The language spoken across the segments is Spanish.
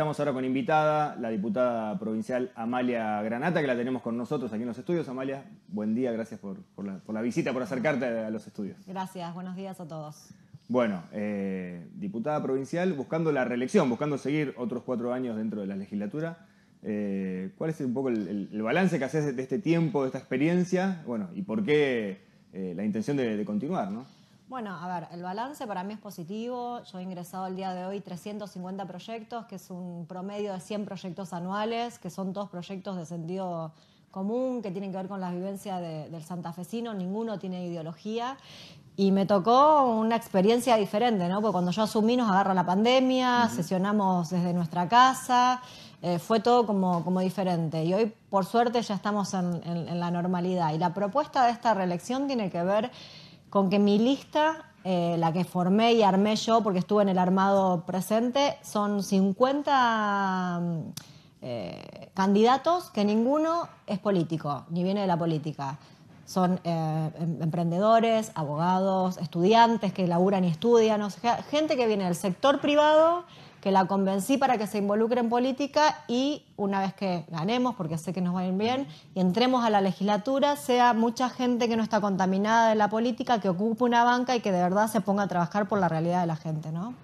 Estamos ahora con invitada, la diputada provincial Amalia Granata, que la tenemos con nosotros aquí en los estudios. Amalia, buen día, gracias por, la, visita, por acercarte a los estudios. Gracias, buenos días a todos. Bueno, eh, diputada provincial, buscando la reelección, buscando seguir otros cuatro años dentro de la legislatura. Eh, ¿Cuál es un poco el, balance que haces de este tiempo, de esta experiencia? Bueno, y por qué eh, la intención de continuar, ¿no? Bueno, a ver, el balance para mí es positivo. Yo he ingresado el día de hoy 350 proyectos, que es un promedio de 100 proyectos anuales, que son todos proyectos de sentido común, que tienen que ver con la vivencia del santafesino, ninguno tiene ideología. Y me tocó una experiencia diferente, ¿no? Porque cuando yo asumí nos agarra la pandemia, sesionamos desde nuestra casa, eh, fue todo como, como diferente. Y hoy, por suerte, ya estamos en la normalidad. Y la propuesta de esta reelección tiene que ver con que mi lista, eh, la que formé y armé yo porque estuve en el armado presente, son 50 mm, eh, candidatos que ninguno es político, ni viene de la política. Son eh, em, emprendedores, abogados, estudiantes que laburan y estudian, gente que viene del sector privado que la convencí para que se involucre en política y una vez que ganemos, porque sé que nos va a ir bien, y entremos a la legislatura, sea mucha gente que no está contaminada de la política, que ocupe una banca y que de verdad se ponga a trabajar por la realidad de la gente, ¿no?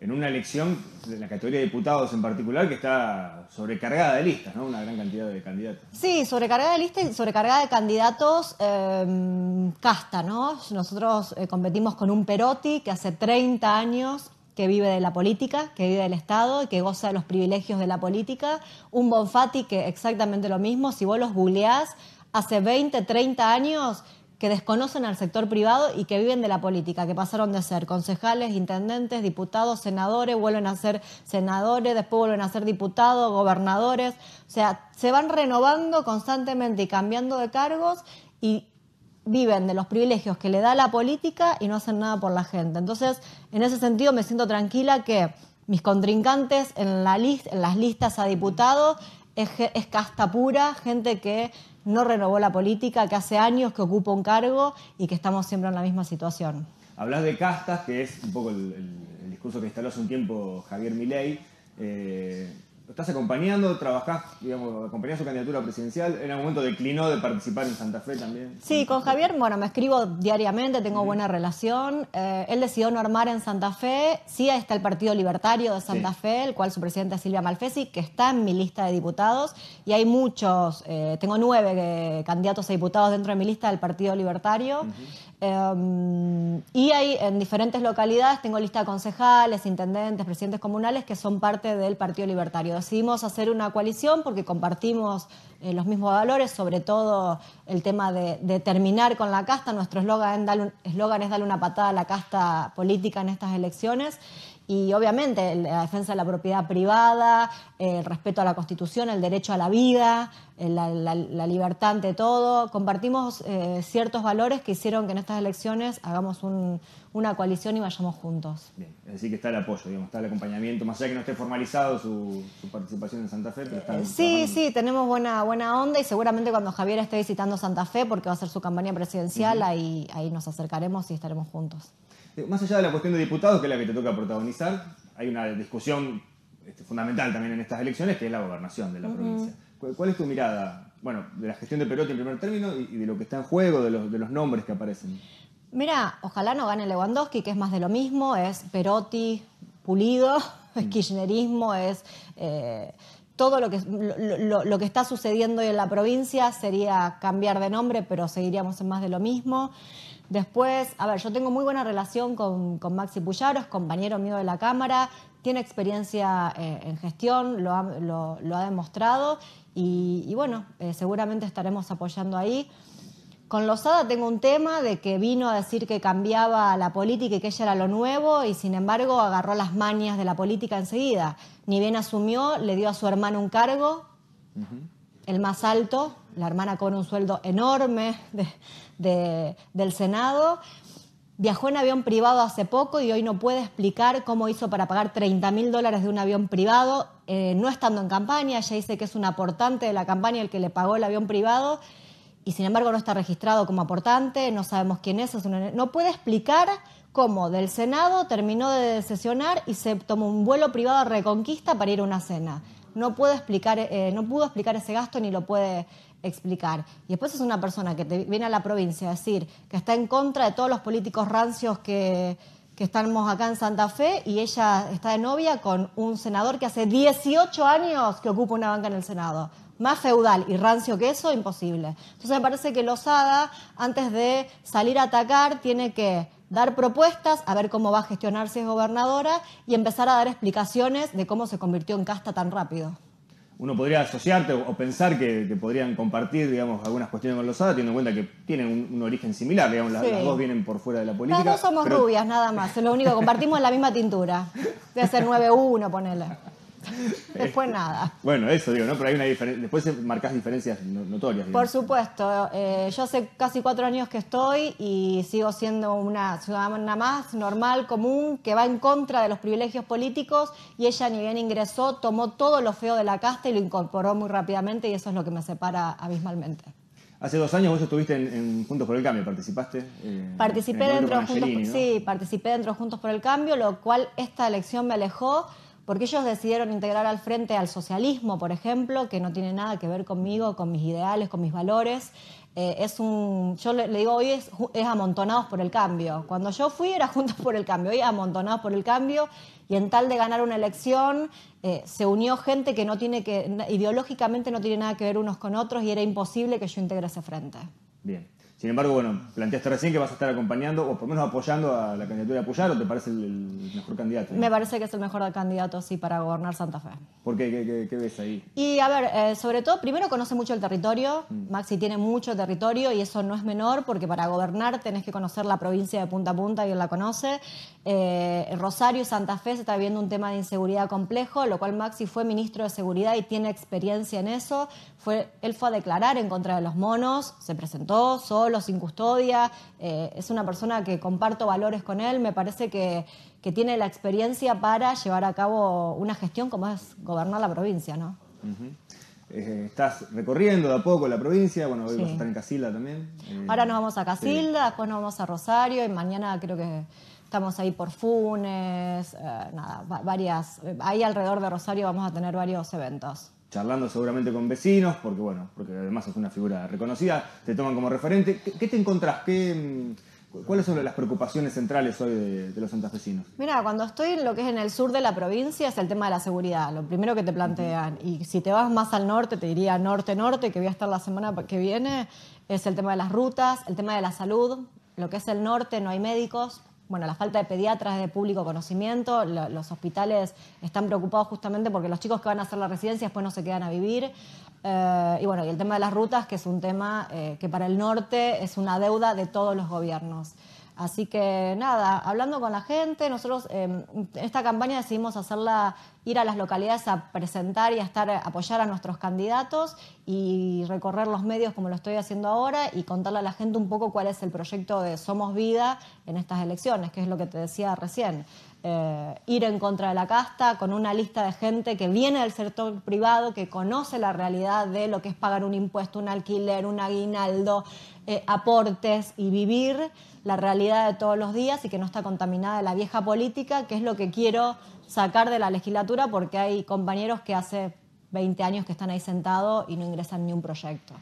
En una elección, en la categoría de diputados en particular, que está sobrecargada de listas, ¿no? Una gran cantidad de candidatos. Sí, sobrecargada de listas y sobrecargada de candidatos em, casta, ¿no? Nosotros eh, competimos con un Perotti que hace 30 años que vive de la política, que vive del Estado y que goza de los privilegios de la política. Un Bonfatti que exactamente lo mismo, si vos los googleás, hace 20, 30 años que desconocen al sector privado y que viven de la política, que pasaron de ser concejales, intendentes, diputados, senadores, vuelven a ser senadores, después vuelven a ser diputados, gobernadores. O sea, se van renovando constantemente y cambiando de cargos y, viven de los privilegios que le da la política y no hacen nada por la gente. Entonces, en ese sentido me siento tranquila que mis contrincantes en, las listas a diputados es, casta pura, gente que no renovó la política, que hace años que ocupa un cargo y que estamos siempre en la misma situación. Hablas de castas, que es un poco el, discurso que instaló hace un tiempo Javier Milei. Eh, estás acompañando, trabajás, digamos, acompañás su candidatura presidencial. En algún momento declinó de participar en Santa Fe también. Sí, con Javier, bueno, me escribo diariamente, tengo buena relación. Eh, él decidió no armar en Santa Fe. Sí, ahí está el Partido Libertario de Santa Fe, el cual su presidenta es Silvia Malfesi, que está en mi lista de diputados. Y hay muchos, eh, tengo nueve eh, candidatos a diputados dentro de mi lista del Partido Libertario. Em, y hay en diferentes localidades, tengo lista de concejales, intendentes, presidentes comunales que son parte del Partido Libertario. Decidimos hacer una coalición porque compartimos eh, los mismos valores, sobre todo el tema de, terminar con la casta. Nuestro eslogan es darle una patada a la casta política en estas elecciones. Y obviamente la defensa de la propiedad privada, eh, el respeto a la Constitución, el derecho a la vida, eh, la, la, libertad ante todo. Compartimos ciertos valores que hicieron que en estas elecciones hagamos un, una coalición y vayamos juntos. Bien, decir que está el apoyo, digamos, está el acompañamiento, más allá que no esté formalizado su, participación en Santa Fe, pero está eh, Sí, sí, tenemos buena, buena onda y seguramente cuando Javier esté visitando Santa Fe, porque va a ser su campaña presidencial, ahí, ahí nos acercaremos y estaremos juntos. Eh, más allá de la cuestión de diputados, que es la que te toca protagonizar, hay una discusión este, fundamental también en estas elecciones, que es la gobernación de la provincia. ¿Cuál es tu mirada bueno, de la gestión de Perotti en primer término y, de lo que está en juego, de los, de los nombres que aparecen. Mira, ojalá no gane Lewandowski, que es más de lo mismo, es Perotti, Pulido, es mm. kirchnerismo, es eh, todo lo que, está sucediendo hoy en la provincia sería cambiar de nombre, pero seguiríamos en más de lo mismo. Después, a ver, yo tengo muy buena relación con, Maxi Puyaro, es compañero mío de la Cámara, tiene experiencia eh, en gestión, lo ha, demostrado y, bueno, eh, seguramente estaremos apoyando ahí. Con Lozada tengo un tema de que vino a decir que cambiaba la política y que ella era lo nuevo y sin embargo agarró las manias de la política enseguida. Ni bien asumió, le dio a su hermano un cargo, el más alto, la hermana con un sueldo enorme del Senado. Viajó en avión privado hace poco y hoy no puede explicar cómo hizo para pagar 30 mil dólares de un avión privado eh, no estando en campaña. Ella dice que es un aportante de la campaña el que le pagó el avión privado y sin embargo no está registrado como aportante, no sabemos quién es, no puede explicar cómo del Senado terminó de sesionar y se tomó un vuelo privado a Reconquista para ir a una cena. No, puede explicar, eh, no pudo explicar ese gasto ni lo puede explicar. Y después es una persona que viene a la provincia a decir que está en contra de todos los políticos rancios que estamos acá en Santa Fe y ella está de novia con un senador que hace 18 años que ocupa una banca en el Senado más feudal y rancio que eso, imposible. Entonces me parece que Lozada, antes de salir a atacar, tiene que dar propuestas, a ver cómo va a gestionar si es gobernadora y empezar a dar explicaciones de cómo se convirtió en casta tan rápido. Uno podría asociarte o pensar que, podrían compartir, digamos, algunas cuestiones con Lozada, teniendo en cuenta que tienen un, origen similar, digamos, las, dos vienen por fuera de la política. Las dos somos rubias, nada más, es lo único, compartimos la misma tintura. De ser 9-1, ponele. Después nada. Bueno, eso digo, ¿no? Pero hay una diferencia. Después marcas diferencias notorias. Por supuesto. Eh, yo hace casi cuatro años que estoy y sigo siendo una ciudadana más, normal, común, que va en contra de los privilegios políticos y ella ni bien ingresó, tomó todo lo feo de la casta y lo incorporó muy rápidamente y eso es lo que me separa abismalmente. Hace dos años vos estuviste en, Juntos por el Cambio, ¿participaste? Eh, participé, dentro Juntos, sí, participé dentro de Juntos por el Cambio, lo cual esta elección me alejó porque ellos decidieron integrar al frente al socialismo, por ejemplo, que no tiene nada que ver conmigo, con mis ideales, con mis valores. Eh, es un, yo le, digo hoy es, es, amontonados por el cambio. Cuando yo fui era juntos por el cambio, hoy amontonados por el cambio y en tal de ganar una elección eh, se unió gente que no tiene que ideológicamente no tiene nada que ver unos con otros y era imposible que yo integre ese frente. Bien. Sin embargo, bueno, planteaste recién que vas a estar acompañando o por lo menos apoyando a la candidatura de apoyar, ¿o te parece el, mejor candidato? Me parece que es el mejor candidato, sí, para gobernar Santa Fe. ¿Por qué? ¿Qué, ves ahí? Y a ver, eh, sobre todo, primero conoce mucho el territorio. Mm. Maxi tiene mucho territorio y eso no es menor porque para gobernar tenés que conocer la provincia de punta a punta y él la conoce. Eh, Rosario y Santa Fe se está viendo un tema de inseguridad complejo, lo cual Maxi fue ministro de Seguridad y tiene experiencia en eso. Fue, él fue a declarar en contra de los monos, se presentó solo, sin custodia. Eh, es una persona que comparto valores con él, me parece que, que, tiene la experiencia para llevar a cabo una gestión como es gobernar la provincia. ¿no? Eh, estás recorriendo de a poco la provincia, bueno, hoy vas a estar en Casilda también. Ahora nos vamos a Casilda, después nos vamos a Rosario y mañana creo que Estamos ahí por Funes, eh, nada, varias. Eh, ahí alrededor de Rosario vamos a tener varios eventos. Charlando seguramente con vecinos, porque bueno, porque además es una figura reconocida, te toman como referente. ¿Qué, te encontrás? Mm, ¿Cuáles son las preocupaciones centrales hoy de, los santafesinos? Mira, cuando estoy en lo que es en el sur de la provincia es el tema de la seguridad, lo primero que te plantean. Y si te vas más al norte, te diría norte-norte, que voy a estar la semana que viene, es el tema de las rutas, el tema de la salud. Lo que es el norte, no hay médicos, bueno, la falta de pediatras de público conocimiento, los hospitales están preocupados justamente porque los chicos que van a hacer la residencia después no se quedan a vivir. Eh, y bueno, y el tema de las rutas, que es un tema eh, que para el norte es una deuda de todos los gobiernos. Así que nada, hablando con la gente, nosotros em, en esta campaña decidimos hacerla, ir a las localidades a presentar y a estar, a apoyar a nuestros candidatos y recorrer los medios como lo estoy haciendo ahora y contarle a la gente un poco cuál es el proyecto de Somos Vida en estas elecciones, que es lo que te decía recién. Eh, ir en contra de la casta con una lista de gente que viene del sector privado, que conoce la realidad de lo que es pagar un impuesto, un alquiler, un aguinaldo, eh, aportes y vivir la realidad de todos los días y que no está contaminada de la vieja política, que es lo que quiero sacar de la legislatura porque hay compañeros que hace 20 años que están ahí sentados y no ingresan ni un proyecto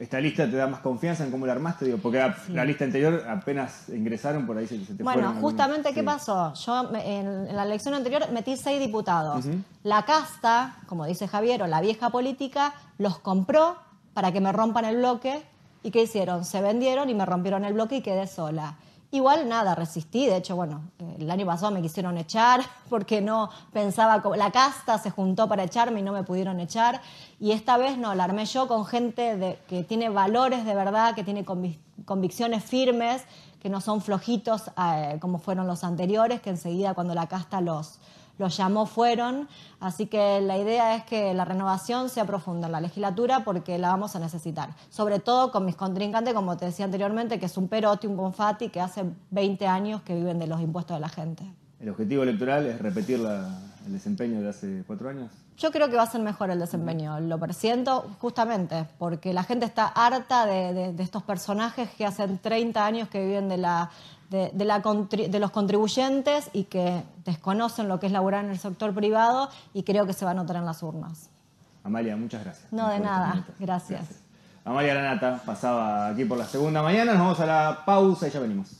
esta lista te da más confianza en cómo la armaste, digo, porque la, lista anterior apenas ingresaron, por ahí se, te Bueno, justamente, ¿qué pasó? Yo en, la elección anterior metí seis diputados. La casta, como dice Javier, o la vieja política, los compró para que me rompan el bloque. ¿Y qué hicieron? Se vendieron y me rompieron el bloque y quedé sola. Igual nada, resistí. De hecho, bueno, el año pasado me quisieron echar porque no pensaba, la casta se juntó para echarme y no me pudieron echar. Y esta vez no, alarmé yo con gente de, que tiene valores de verdad, que tiene convicciones firmes, que no son flojitos eh, como fueron los anteriores, que enseguida cuando la casta los, los llamó fueron. Así que la idea es que la renovación sea profunda en la legislatura porque la vamos a necesitar. Sobre todo con mis contrincantes, como te decía anteriormente, que es un Perotti, un Bonfatti, que hace 20 años que viven de los impuestos de la gente. El objetivo electoral es repetir la, el desempeño de hace cuatro años? Yo creo que va a ser mejor el desempeño, lo presiento justamente, porque la gente está harta de, estos personajes que hacen 30 años que viven de la... De, los contribuyentes y que desconocen lo que es laburar en el sector privado y creo que se va a notar en las urnas. Amalia, muchas gracias. No, de nada, gracias. gracias. Amalia Granata pasaba aquí por la segunda mañana, nos vamos a la pausa y ya venimos.